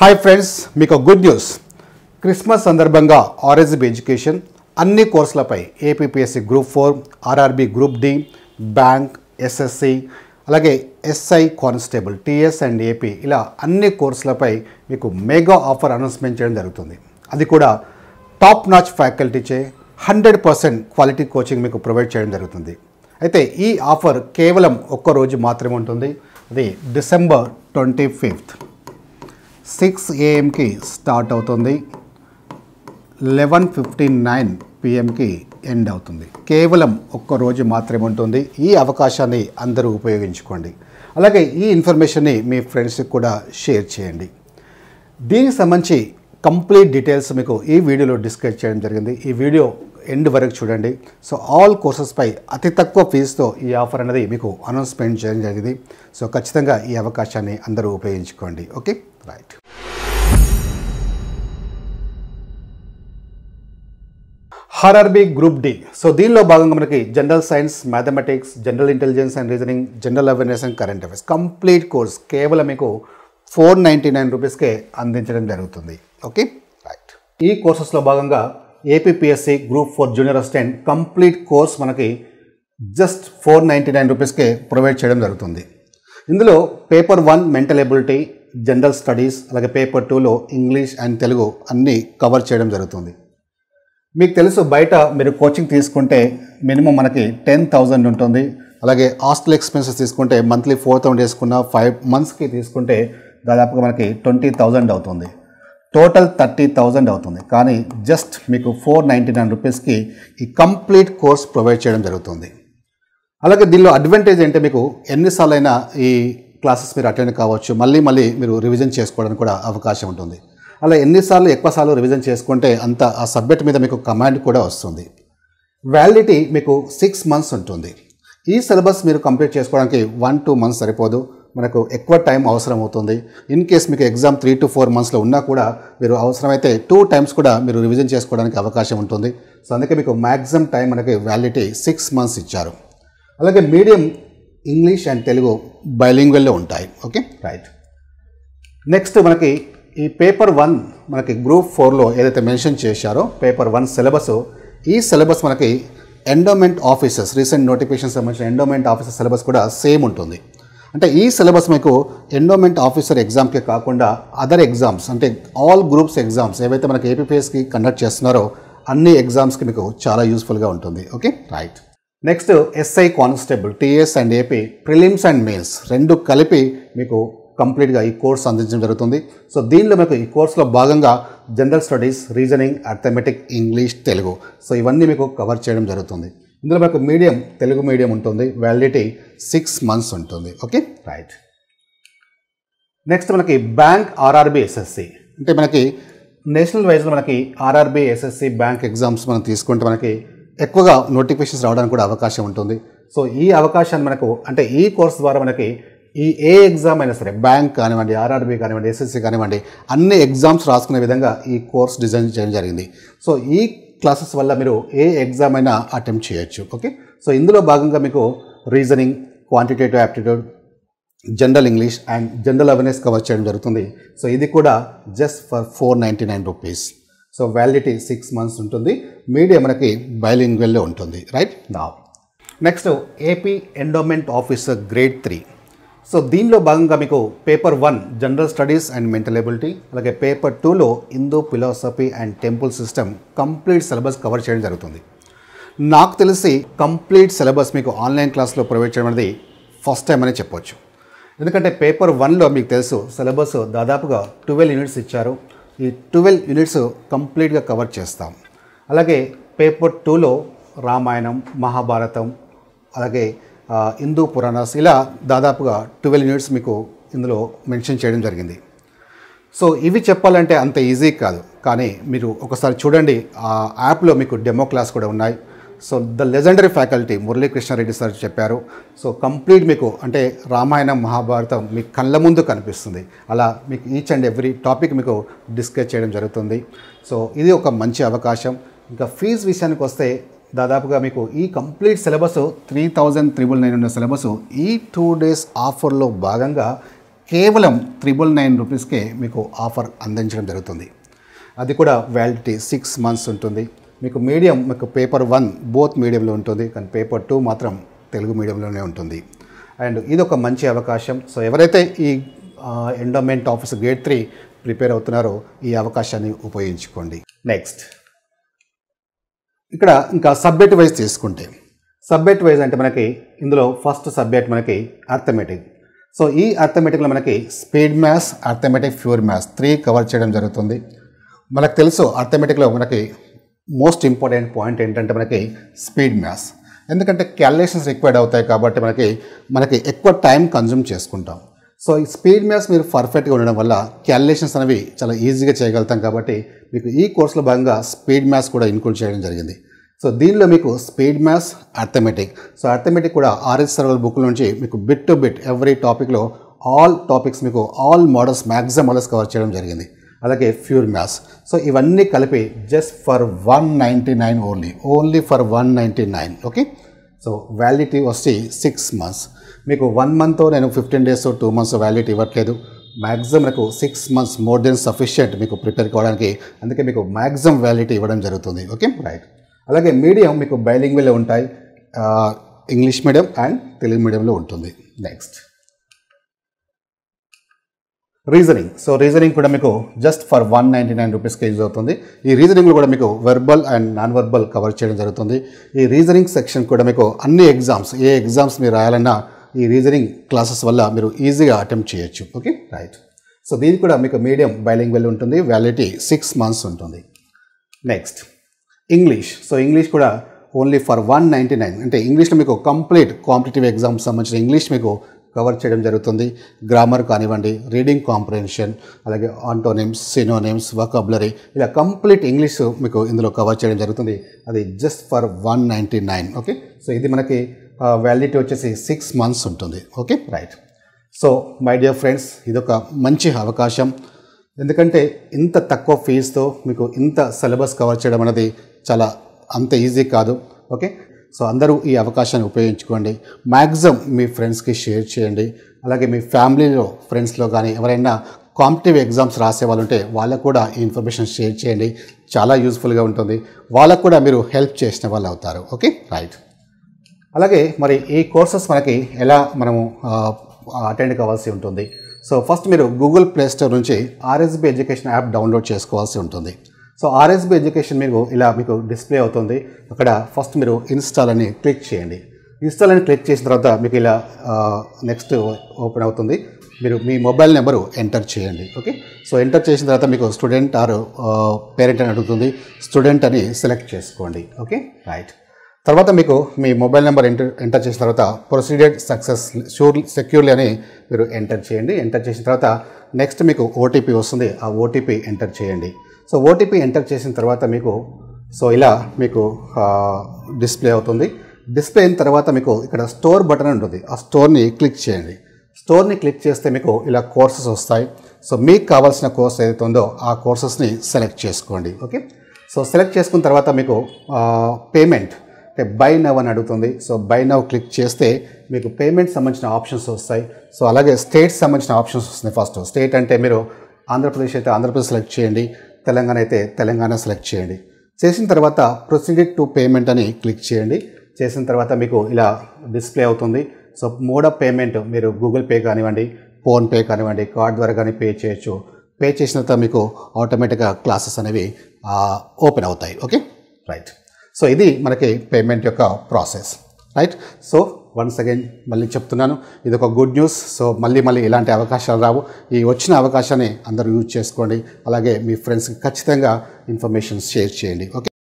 Hi friends మీకు good news Christmas సందర్భంగా RSB education అన్ని కోర్సులపై APPSC group four RRB group D bank SSC అలాగే SI constable TS and AP ఇలా అన్ని కోర్సులపై మీకు మెగా ఆఫర్ అనౌన్స్మెంట్ చేయడం జరుగుతుంది అది కూడా టాప్ నాచ్ ఫ్యాకల్టీచే హండ్రెడ్ పర్సెంట్ క్వాలిటీ కోచింగ్ మీకు ప్రొవైడ్ చేయడం జరుగుతుంది అయితే ఈ ఆఫర్ కేవలం ఒక్క రోజు మాత్రమే ఉంటుంది అది డిసెంబర్ ట్వంటీ ఫిఫ్త్ సిక్స్ ఏఎంకి స్టార్ట్ అవుతుంది లెవెన్ ఫిఫ్టీ నైన్ పిఎంకి ఎండ్ అవుతుంది కేవలం ఒక్కరోజు మాత్రమే ఉంటుంది ఈ అవకాశాన్ని అందరూ ఉపయోగించుకోండి అలాగే ఈ ఇన్ఫర్మేషన్ని మీ ఫ్రెండ్స్కి కూడా షేర్ చేయండి దీనికి సంబంధించి కంప్లీట్ డీటెయిల్స్ మీకు ఈ వీడియోలో డిస్కస్ చేయడం జరిగింది ఈ వీడియో ఎండ్ వరకు చూడండి సో ఆల్ కోర్సెస్పై అతి తక్కువ ఫీజుతో ఈ ఆఫర్ అనేది మీకు అనౌన్స్మెంట్ చేయడం జరిగింది సో ఖచ్చితంగా ఈ అవకాశాన్ని అందరూ ఉపయోగించుకోండి okay Right. RRB group D so దీనిలో భాగంగా మనకి general science mathematics general intelligence and reasoning general awareness and current affairs complete course కేవలం మీకు ఫోర్ నైంటీ నైన్ రూపీస్కే అందించడం జరుగుతుంది ఓకే రైట్ ఈ కోర్సెస్లో భాగంగా APPSC group four junior assistant complete course మనకి జస్ట్ ఫోర్ నైంటీ నైన్ రూపీస్కే ప్రొవైడ్ చేయడం జరుగుతుంది ఇందులో paper one mental ability general studies అలాగే పేపర్ టూలో ఇంగ్లీష్ అండ్ తెలుగు అన్నీ కవర్ చేయడం జరుగుతుంది మీకు తెలుసు బయట మీరు కోచింగ్ తీసుకుంటే మినిమం మనకి టెన్ థౌజండ్ ఉంటుంది అలాగే హాస్టల్ ఎక్స్పెన్సెస్ తీసుకుంటే మంత్లీ ఫోర్ థౌసండ్ వేసుకున్న ఫైవ్ మంత్స్కి తీసుకుంటే దాదాపుగా మనకి ట్వంటీ థౌజండ్ అవుతుంది టోటల్ థర్టీ థౌజండ్ అవుతుంది కానీ జస్ట్ మీకు ఫోర్ నైంటీ నైన్ రూపీస్కి ఈ కంప్లీట్ కోర్స్ ప్రొవైడ్ చేయడం జరుగుతుంది అలాగే దీనిలో అడ్వాంటేజ్ ఏంటంటే మీకు ఎన్నిసార్లు అయినా ఈ క్లాసెస్ మీరు అటెండ్ కావచ్చు మళ్ళీ మళ్ళీ మీరు రివిజన్ చేసుకోవడానికి కూడా అవకాశం ఉంటుంది అలా ఎన్నిసార్లు ఎక్కువసార్లు రివిజన్ చేసుకుంటే అంత ఆ సబ్జెక్ట్ మీద మీకు కమాండ్ కూడా వస్తుంది వ్యాలిడిటీ మీకు సిక్స్ మంత్స్ ఉంటుంది ఈ సిలబస్ మీరు కంప్లీట్ చేసుకోవడానికి వన్ టూ మంత్స్ సరిపోదు మనకు ఎక్కువ టైం అవసరం అవుతుంది ఇన్ కేస్ మీకు ఎగ్జామ్ త్రీ టు ఫోర్ మంత్స్లో ఉన్నా కూడా మీరు అవసరమైతే టూ టైమ్స్ కూడా మీరు రివిజన్ చేసుకోవడానికి అవకాశం ఉంటుంది సో అందుకే మీకు మ్యాక్సిమం టైం మనకి వ్యాలిడిటీ సిక్స్ మంత్స్ ఇచ్చారు అలాగే మీడియం ఇంగ్లీష్ అండ్ తెలుగు బైలింగ్వెల్లో ఉంటాయి ఓకే రైట్ నెక్స్ట్ మనకి ఈ పేపర్ వన్ మనకి గ్రూప్ ఫోర్లో ఏదైతే మెన్షన్ చేశారో పేపర్ వన్ సిలబస్ ఈ సిలబస్ మనకి ఎండోమెంట్ ఆఫీసర్స్ రీసెంట్ నోటిఫికేషన్ సంబంధించిన ఎండోమెంట్ ఆఫీసర్ సిలబస్ కూడా సేమ్ ఉంటుంది అంటే ఈ సిలబస్ మీకు ఎండోమెంట్ ఆఫీసర్ ఎగ్జామ్కే కాకుండా అదర్ ఎగ్జామ్స్ అంటే ఆల్ గ్రూప్స్ ఎగ్జామ్స్ ఏవైతే మనకి ఏపీపీఎస్కి కండక్ట్ చేస్తున్నారో అన్ని ఎగ్జామ్స్కి మీకు చాలా యూస్ఫుల్గా ఉంటుంది okay right next SI constable TS and AP prelims and mains రెండు కలిపి మీకు కంప్లీట్గా ఈ కోర్స్ అందించడం జరుగుతుంది సో దీనిలో మీకు ఈ కోర్సులో భాగంగా general studies reasoning arithmetic English Telugu so ఇవన్నీ మీకు కవర్ చేయడం జరుగుతుంది ఇందులో మీకు మీడియం తెలుగు మీడియం ఉంటుంది వ్యాలిడిటీ సిక్స్ మంత్స్ ఉంటుంది ఓకే రైట్ నెక్స్ట్ మనకి బ్యాంక్ ఆర్ఆర్బి ఎస్ఎస్సి అంటే మనకి నేషనల్ వైజ్లో మనకి ఆర్ఆర్బి ఎస్ఎస్సి బ్యాంక్ ఎగ్జామ్స్ మనం తీసుకుంటే మనకి ఎక్కువగా నోటిఫికేషన్స్ రావడానికి కూడా అవకాశం ఉంటుంది సో ఈ అవకాశాన్ని మనకు అంటే ఈ కోర్స్ ద్వారా మనకి ఈ ఏ ఎగ్జామ్ అయినా సరే బ్యాంక్ కానివ్వండి ఆర్ఆర్బీ కానివ్వండి ఎస్ఎస్సి కానివ్వండి అన్ని ఎగ్జామ్స్ రాసుకునే విధంగా ఈ కోర్స్ డిజైన్ చేయడం జరిగింది సో ఈ క్లాసెస్ వల్ల మీరు ఏ ఎగ్జామ్ అయినా అటెంప్ట్ చేయొచ్చు ఓకే సో ఇందులో భాగంగా మీకు reasoning quantitative aptitude general English and general awareness cover చేయడం జరుగుతుంది సో ఇది కూడా just for four ninety nine rupees so validity six months ఉంటుంది మీడియా మనకి బైలింగ్వెల్లో ఉంటుంది రైట్ నా next AP endowment officer grade three so దీనిలో భాగంగా మీకు paper one general studies and mental ability అలాగే పేపర్ టూలో Hindu philosophy and temple system complete syllabus cover చేయడం జరుగుతుంది నాకు తెలిసి కంప్లీట్ సిలబస్ మీకు ఆన్లైన్ క్లాస్లో ప్రొవైడ్ చేయడం అనేది ఫస్ట్ టైం అని చెప్పొచ్చు ఎందుకంటే పేపర్ వన్లో మీకు తెలుసు సిలబస్ దాదాపుగా ట్వెల్వ్ యూనిట్స్ ఇచ్చారు ఈ ట్వెల్వ్ యూనిట్స్ కంప్లీట్గా కవర్ చేస్తాం అలాగే పేపర్ టూలో రామాయణం మహాభారతం అలాగే హిందూ పురాణాస్ ఇలా దాదాపుగా ట్వెల్వ్ యూనిట్స్ మీకు ఇందులో మెన్షన్ చేయడం జరిగింది సో ఇవి చెప్పాలంటే అంత ఈజీ కాదు కానీ మీరు ఒకసారి చూడండి ఆ యాప్లో మీకు డెమో క్లాస్ కూడా ఉన్నాయి so the legendary faculty Murali Krishna Reddy sir చెప్పారు సో కంప్లీట్ మీకు అంటే రామాయణం మహాభారతం మీ కళ్ళ ముందు కనిపిస్తుంది అలా మీకు ఈచ్ అండ్ ఎవ్రీ టాపిక్ మీకు డిస్కస్ చేయడం జరుగుతుంది సో ఇది ఒక మంచి అవకాశం ఇంకా ఫీజు విషయానికి వస్తే దాదాపుగా మీకు ఈ complete syllabus three thousand triple nine ఉన్న సిలబస్ ఈ టూ డేస్ ఆఫర్లో భాగంగా కేవలం త్రిబుల్ నైన్ రూపీస్కే మీకు ఆఫర్ అందించడం జరుగుతుంది అది కూడా వ్యాలిడిటీ సిక్స్ మంత్స్ ఉంటుంది మీకు మీడియం మీకు పేపర్ వన్ బోత్ మీడియంలో ఉంటుంది కానీ పేపర్ టూ మాత్రం తెలుగు మీడియంలోనే ఉంటుంది అండ్ ఇది ఒక మంచి అవకాశం సో ఎవరైతే ఈ endowment officer grade three prepare అవుతున్నారో ఈ అవకాశాన్ని ఉపయోగించుకోండి నెక్స్ట్ ఇక్కడ ఇంకా సబ్జెక్ట్ వైజ్ తీసుకుంటే సబ్జెక్ట్ వైజ్ అంటే మనకి ఇందులో ఫస్ట్ సబ్జెక్ట్ మనకి అర్థమెటిక్ సో ఈ అర్థమెటిక్లో మనకి speed maths arithmetic pure maths three cover చేయడం జరుగుతుంది మనకు తెలుసు అర్థమెటిక్లో మనకి మోస్ట్ ఇంపార్టెంట్ పాయింట్ ఏంటంటే మనకి స్పీడ్ మ్యాథ్స్ ఎందుకంటే క్యాలిక్యులేషన్స్ రిక్వైర్డ్ అవుతాయి కాబట్టి మనకి మనకి ఎక్కువ టైం కన్జ్యూమ్ చేసుకుంటాం సో ఈ స్పీడ్ మ్యాథ్స్ మీరు పర్ఫెక్ట్గా ఉండడం వల్ల క్యాలిక్యులేషన్స్ అనేవి చాలా ఈజీగా చేయగలుగుతాం కాబట్టి మీకు ఈ కోర్సులో భాగంగా స్పీడ్ మ్యాథ్స్ కూడా ఇన్క్లూడ్ చేయడం జరిగింది సో దీనిలో మీకు speed maths arithmetic so arithmetic కూడా ఆర్ఎస్ సర్వల్ బుక్ నుంచి మీకు బిట్ టు బిట్ ఎవ్రీ టాపిక్లో ఆల్ టాపిక్స్ మీకు all models maximum models cover చేయడం జరిగింది అలాగే ఫ్యూర్ మ్యాథ్స్ సో ఇవన్నీ కలిపి just for one ninety nine only only for one ninety nine okay so validity వచ్చి సిక్స్ మంత్స్ మీకు వన్ మంత్ నేను fifteen days two months validity ఇవ్వట్లేదు maximum నాకు six months more than sufficient మీకు prepare కావడానికి అందుకే మీకు మ్యాక్సిమం వ్యాలిడిటీ ఇవ్వడం జరుగుతుంది ఓకే రైట్ అలాగే మీడియం మీకు బైలింగ్వేలో ఉంటాయి ఇంగ్లీష్ మీడియం అండ్ తెలుగు మీడియంలో ఉంటుంది నెక్స్ట్ రీజనింగ్ సో రీజనింగ్ కూడా మీకు just for one ninety nine rupees కేజీ అవుతుంది ఈ రీజనింగ్లో కూడా మీకు verbal and non verbal cover చేయడం జరుగుతుంది ఈ రీజనింగ్ సెక్షన్ కూడా మీకు అన్ని ఎగ్జామ్స్ ఏ ఎగ్జామ్స్ మీరు రాయాలన్నా ఈ రీజనింగ్ క్లాసెస్ వల్ల మీరు ఈజీగా అటెంప్ట్ చేయొచ్చు ఓకే రైట్ సో దీనికి కూడా మీకు మీడియం బైలింగ్ వెల్ ఉంటుంది వ్యాలిటీ సిక్స్ మంత్స్ ఉంటుంది నెక్స్ట్ ఇంగ్లీష్ సో ఇంగ్లీష్ కూడా only for one ninety nine అంటే ఇంగ్లీష్లో మీకు కంప్లీట్ కాంపిటేటివ్ ఎగ్జామ్స్ సంబంధించిన ఇంగ్లీష్ మీకు కవర్ చేయడం జరుగుతుంది గ్రామర్ కానివ్వండి రీడింగ్ కాంప్రహెన్షన్ అలాగే ఆంటోనిమ్స్ సినోనిమ్స్ వకాబులరీ ఇలా కంప్లీట్ ఇంగ్లీష్ మీకు ఇందులో కవర్ చేయడం జరుగుతుంది అది just for one ninety nine okay so ఇది మనకి వ్యాలిడిటీ వచ్చేసి సిక్స్ మంత్స్ ఉంటుంది okay right so my dear friends ఇదొక మంచి అవకాశం ఎందుకంటే ఇంత తక్కువ ఫీజుతో మీకు ఇంత సిలబస్ కవర్ చేయడం అనేది చాలా అంత ఈజీ కాదు ఓకే సో అందరూ ఈ అవకాశాన్ని ఉపయోగించుకోండి మ్యాక్సిమం మీ ఫ్రెండ్స్కి షేర్ చేయండి అలాగే మీ ఫ్యామిలీలో ఫ్రెండ్స్లో కానీ ఎవరైనా కాంపిటేటివ్ ఎగ్జామ్స్ రాసే వాళ్ళు ఉంటే వాళ్ళకు కూడా ఈ ఇన్ఫర్మేషన్ షేర్ చేయండి చాలా యూస్ఫుల్గా ఉంటుంది వాళ్ళకు కూడా మీరు హెల్ప్ చేసిన వాళ్ళు అవుతారు ఓకే రైట్ అలాగే మరి ఈ కోర్సెస్ మనకి ఎలా మనము అటెండ్ కావాల్సి ఉంటుంది సో ఫస్ట్ మీరు గూగుల్ ప్లే స్టోర్ నుంచి ఆర్ఎస్బి ఎడ్యుకేషన్ యాప్ డౌన్లోడ్ చేసుకోవాల్సి ఉంటుంది సో ఆర్ఎస్బి ఎడ్యుకేషన్ మీకు ఇలా మీకు డిస్ప్లే అవుతుంది అక్కడ ఫస్ట్ మీరు ఇన్స్టాల్ అని క్లిక్ చేయండి ఇన్స్టాల్ అని క్లిక్ చేసిన తర్వాత మీకు ఇలా నెక్స్ట్ ఓపెన్ అవుతుంది మీరు మీ మొబైల్ నెంబరు ఎంటర్ చేయండి ఓకే సో ఎంటర్ చేసిన తర్వాత మీకు స్టూడెంట్ ఆర్ పేరెంట్ అని అడుగుతుంది స్టూడెంట్ అని సెలెక్ట్ చేసుకోండి ఓకే రైట్ తర్వాత మీకు మీ మొబైల్ నెంబర్ ఎంటర్ ఎంటర్ చేసిన తర్వాత ప్రొసీడెడ్ సక్సెస్ షూర్ సెక్యూర్లీ అని మీరు ఎంటర్ చేయండి ఎంటర్ చేసిన తర్వాత నెక్స్ట్ మీకు ఓటీపీ వస్తుంది ఆ ఓటీపీ ఎంటర్ చేయండి సో ఓటీపీ ఎంటర్ చేసిన తర్వాత మీకు సో ఇలా మీకు డిస్ప్లే అవుతుంది డిస్ప్లే అయిన తర్వాత మీకు ఇక్కడ స్టోర్ బటన్ ఉంటుంది ఆ స్టోర్ని క్లిక్ చేయండి స్టోర్ని క్లిక్ చేస్తే మీకు ఇలా కోర్సెస్ వస్తాయి సో మీకు కావాల్సిన కోర్స్ ఏదైతే ఉందో ఆ కోర్సెస్ని సెలెక్ట్ చేసుకోండి ఓకే సో సెలెక్ట్ చేసుకున్న తర్వాత మీకు పేమెంట్ అంటే బై నవ్ అని అడుగుతుంది సో బై నవ్ క్లిక్ చేస్తే మీకు పేమెంట్ సంబంధించిన ఆప్షన్స్ వస్తాయి సో అలాగే స్టేట్ సంబంధించిన ఆప్షన్స్ వస్తున్నాయి ఫస్ట్ స్టేట్ అంటే మీరు ఆంధ్రప్రదేశ్ అయితే ఆంధ్రప్రదేశ్ సెలెక్ట్ చేయండి తెలంగాణ అయితే తెలంగాణ సెలెక్ట్ చేయండి చేసిన తర్వాత ప్రొసీడెడ్ టు పేమెంట్ అని క్లిక్ చేయండి చేసిన తర్వాత మీకు ఇలా డిస్ప్లే అవుతుంది సో మోడ్ ఆఫ్ పేమెంట్ మీరు గూగుల్ పే కానివ్వండి ఫోన్పే కానివ్వండి కార్డ్ ద్వారా కానీ పే చేయొచ్చు పే చేసిన తర్వాత మీకు ఆటోమేటిక్గా క్లాసెస్ అనేవి ఓపెన్ అవుతాయి ఓకే రైట్ సో ఇది మనకి పేమెంట్ యొక్క process right so once again మళ్ళీ చెప్తున్నాను ఇది ఒక గుడ్ న్యూస్ సో మళ్ళీ మళ్ళీ ఇలాంటి అవకాశాలు రావు ఈ వచ్చిన అవకాశాన్ని అందరూ యూజ్ చేసుకోండి అలాగే మీ ఫ్రెండ్స్కి ఖచ్చితంగా ఇన్ఫర్మేషన్ షేర్ చేయండి ఓకే